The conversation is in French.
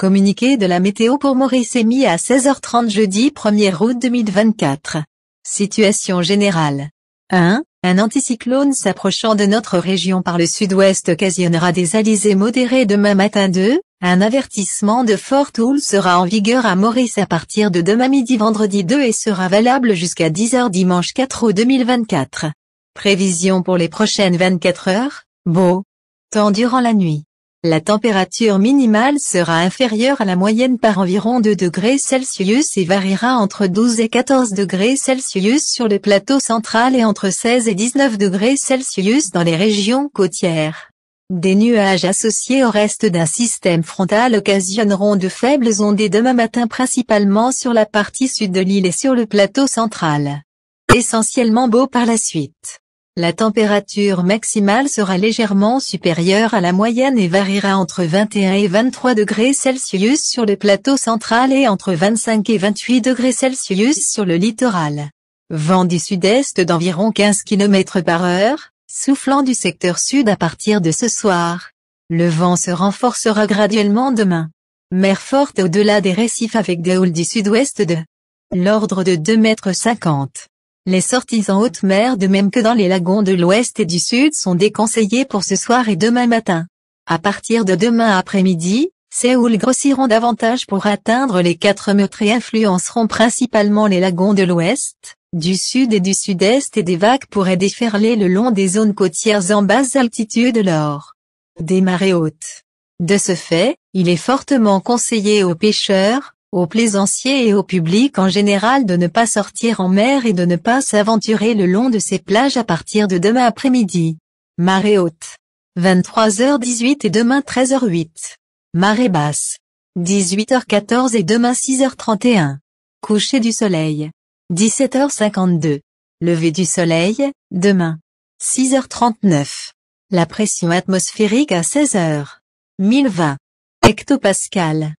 Communiqué de la météo pour Maurice émis à 16h30 jeudi 1er août 2024. Situation générale. 1. Un anticyclone s'approchant de notre région par le sud-ouest occasionnera des alizés modérés demain matin 2. Un avertissement de fort houle sera en vigueur à Maurice à partir de demain midi vendredi 2 et sera valable jusqu'à 10h dimanche 4 août 2024. Prévision pour les prochaines 24 heures. Beau. Temps durant la nuit. La température minimale sera inférieure à la moyenne par environ 2 degrés Celsius et variera entre 12 et 14 degrés Celsius sur le plateau central et entre 16 et 19 degrés Celsius dans les régions côtières. Des nuages associés au reste d'un système frontal occasionneront de faibles ondées demain matin principalement sur la partie sud de l'île et sur le plateau central. Essentiellement beau par la suite. La température maximale sera légèrement supérieure à la moyenne et variera entre 21 et 23 degrés Celsius sur le plateau central et entre 25 et 28 degrés Celsius sur le littoral. Vent du sud-est d'environ 15 km par heure, soufflant du secteur sud à partir de ce soir. Le vent se renforcera graduellement demain. Mer forte au-delà des récifs avec des houles du sud-ouest de l'ordre de 2,50 m. Les sorties en haute mer de même que dans les lagons de l'ouest et du sud sont déconseillées pour ce soir et demain matin. À partir de demain après-midi, houles grossiront davantage pour atteindre les quatre mètres et influenceront principalement les lagons de l'ouest, du sud et du sud-est et des vagues pourraient déferler le long des zones côtières en basse altitude lors des marées hautes. De ce fait, il est fortement conseillé aux pêcheurs, aux plaisanciers et au public en général de ne pas sortir en mer et de ne pas s'aventurer le long de ces plages à partir de demain après-midi. Marée haute. 23h18 et demain 13h08. Marée basse. 18h14 et demain 6h31. Coucher du soleil. 17h52. Lever du soleil, demain. 6h39. La pression atmosphérique à 16h. 1020. Hectopascal.